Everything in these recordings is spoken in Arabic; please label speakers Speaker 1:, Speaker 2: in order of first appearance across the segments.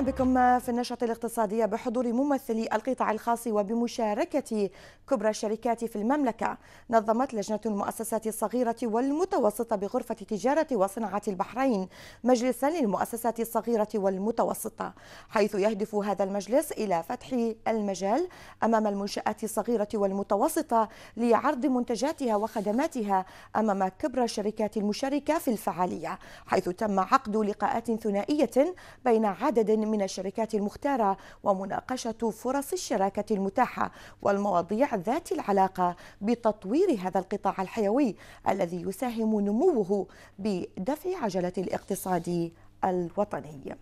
Speaker 1: اهلا بكم في النشره الاقتصاديه بحضور ممثلي القطاع الخاص وبمشاركه كبرى الشركات في المملكه نظمت لجنه المؤسسات الصغيره والمتوسطه بغرفه تجاره وصناعه البحرين مجلسا للمؤسسات الصغيره والمتوسطه حيث يهدف هذا المجلس الى فتح المجال امام المنشات الصغيره والمتوسطه لعرض منتجاتها وخدماتها امام كبرى الشركات المشاركه في الفعاليه حيث تم عقد لقاءات ثنائيه بين عدد من الشركات المختارة ومناقشة فرص الشراكة المتاحة والمواضيع ذات العلاقة بتطوير هذا القطاع الحيوي الذي يساهم نموه بدفع عجلة الاقتصاد الوطني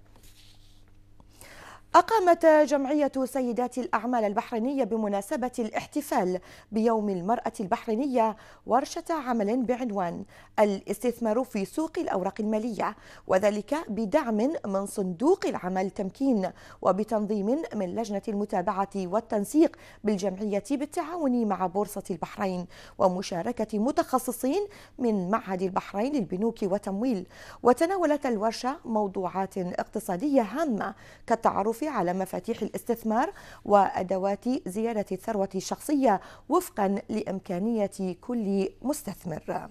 Speaker 1: أقامت جمعية سيدات الأعمال البحرينية بمناسبة الاحتفال بيوم المرأة البحرينية ورشة عمل بعنوان الاستثمار في سوق الأوراق المالية وذلك بدعم من صندوق العمل تمكين وبتنظيم من لجنة المتابعة والتنسيق بالجمعية بالتعاون مع بورصة البحرين ومشاركة متخصصين من معهد البحرين للبنوك والتمويل وتناولت الورشة موضوعات اقتصادية هامة كالتعرف التعرف على مفاتيح الاستثمار وأدوات زيادة الثروة الشخصية وفقا لإمكانية كل مستثمر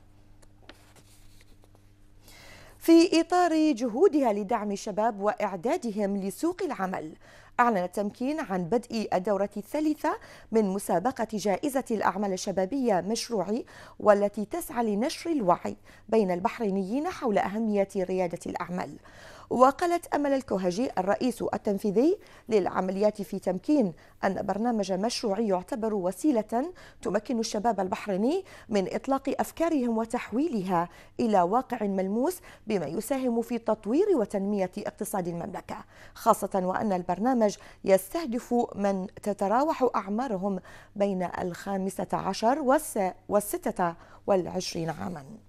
Speaker 1: في إطار جهودها لدعم الشباب وإعدادهم لسوق العمل أعلن التمكين عن بدء الدورة الثالثة من مسابقة جائزة الأعمال الشبابية مشروعي والتي تسعى لنشر الوعي بين البحرينيين حول أهمية ريادة الأعمال وقالت أمل الكوهجي الرئيس التنفيذي للعمليات في تمكين أن برنامج مشروعي يعتبر وسيلة تمكن الشباب البحريني من إطلاق أفكارهم وتحويلها إلى واقع ملموس بما يساهم في تطوير وتنمية اقتصاد المملكة خاصة وأن البرنامج البرنامج يستهدف من تتراوح أعمارهم بين الخامسة عشر والستة والعشرين عاماً